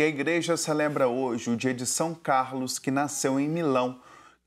E a igreja celebra hoje o dia de São Carlos, que nasceu em Milão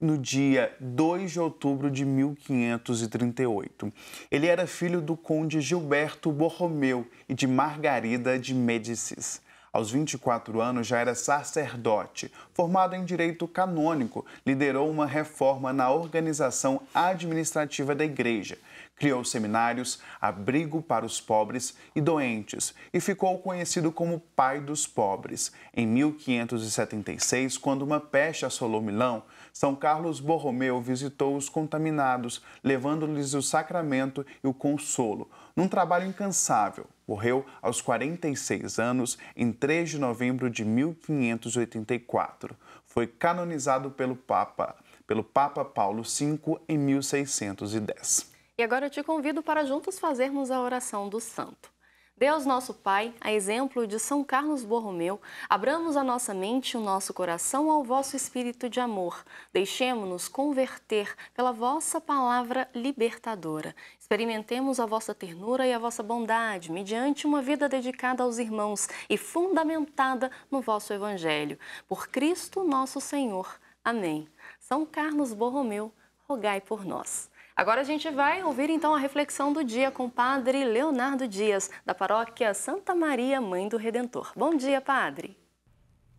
no dia 2 de outubro de 1538. Ele era filho do conde Gilberto Borromeu e de Margarida de Médicis. Aos 24 anos já era sacerdote. Formado em direito canônico, liderou uma reforma na organização administrativa da igreja criou seminários, abrigo para os pobres e doentes e ficou conhecido como Pai dos Pobres. Em 1576, quando uma peste assolou Milão, São Carlos Borromeu visitou os contaminados, levando-lhes o sacramento e o consolo, num trabalho incansável. Morreu aos 46 anos em 3 de novembro de 1584. Foi canonizado pelo Papa, pelo Papa Paulo V em 1610. E agora eu te convido para juntos fazermos a oração do santo. Deus nosso Pai, a exemplo de São Carlos Borromeu, abramos a nossa mente e o nosso coração ao vosso espírito de amor. deixemos nos converter pela vossa palavra libertadora. Experimentemos a vossa ternura e a vossa bondade, mediante uma vida dedicada aos irmãos e fundamentada no vosso Evangelho. Por Cristo nosso Senhor. Amém. São Carlos Borromeu, rogai por nós. Agora a gente vai ouvir então a reflexão do dia com o padre Leonardo Dias, da paróquia Santa Maria Mãe do Redentor. Bom dia, padre.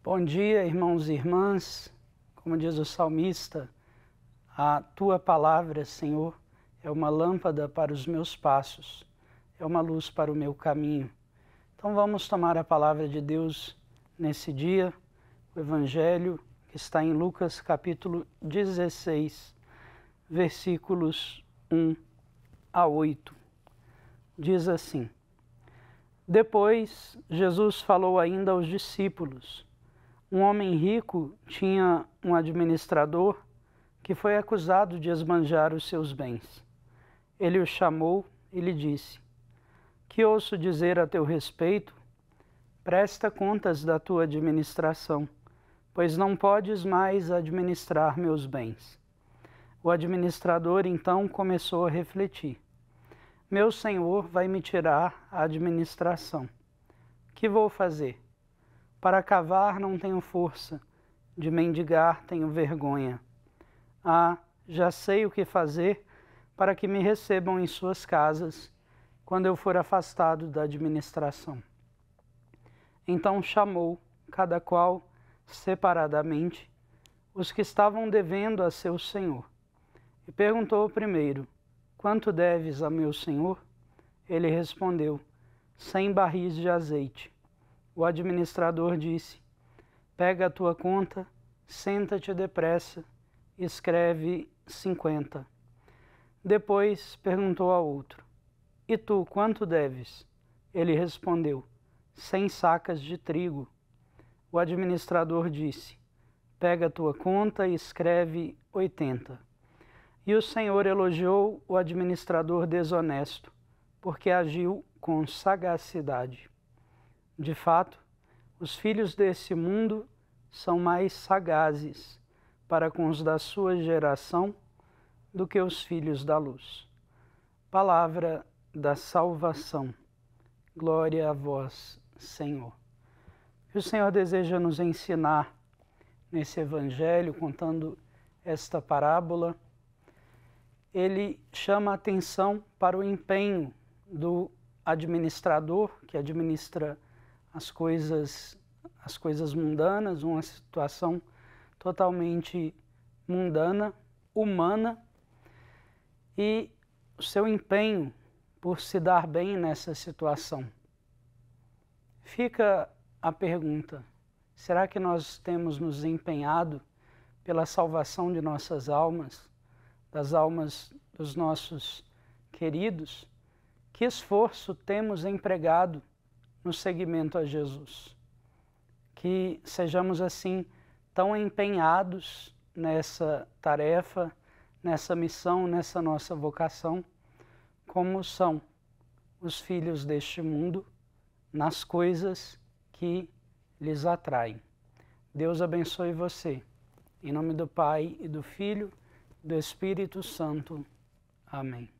Bom dia, irmãos e irmãs. Como diz o salmista, a tua palavra, Senhor, é uma lâmpada para os meus passos, é uma luz para o meu caminho. Então vamos tomar a palavra de Deus nesse dia, o evangelho que está em Lucas capítulo 16 versículos 1 a 8. Diz assim: Depois Jesus falou ainda aos discípulos. Um homem rico tinha um administrador que foi acusado de esbanjar os seus bens. Ele o chamou e lhe disse: Que ouço dizer a teu respeito? Presta contas da tua administração, pois não podes mais administrar meus bens. O administrador então começou a refletir: Meu senhor vai me tirar a administração. Que vou fazer? Para cavar não tenho força, de mendigar tenho vergonha. Ah, já sei o que fazer para que me recebam em suas casas quando eu for afastado da administração. Então chamou, cada qual separadamente, os que estavam devendo a seu senhor e perguntou o primeiro: Quanto deves a meu senhor? Ele respondeu: Cem barris de azeite. O administrador disse: Pega a tua conta, senta-te depressa, escreve cinquenta. Depois perguntou ao outro: E tu quanto deves? Ele respondeu: Cem sacas de trigo. O administrador disse: Pega a tua conta e escreve oitenta. E o Senhor elogiou o administrador desonesto, porque agiu com sagacidade. De fato, os filhos desse mundo são mais sagazes para com os da sua geração do que os filhos da luz. Palavra da salvação. Glória a vós, Senhor. O Senhor deseja nos ensinar nesse evangelho, contando esta parábola ele chama atenção para o empenho do administrador que administra as coisas as coisas mundanas, uma situação totalmente mundana, humana e o seu empenho por se dar bem nessa situação. Fica a pergunta: será que nós temos nos empenhado pela salvação de nossas almas? das almas dos nossos queridos, que esforço temos empregado no seguimento a Jesus. Que sejamos assim tão empenhados nessa tarefa, nessa missão, nessa nossa vocação, como são os filhos deste mundo nas coisas que lhes atraem. Deus abençoe você. Em nome do Pai e do Filho do Espírito Santo. Amém.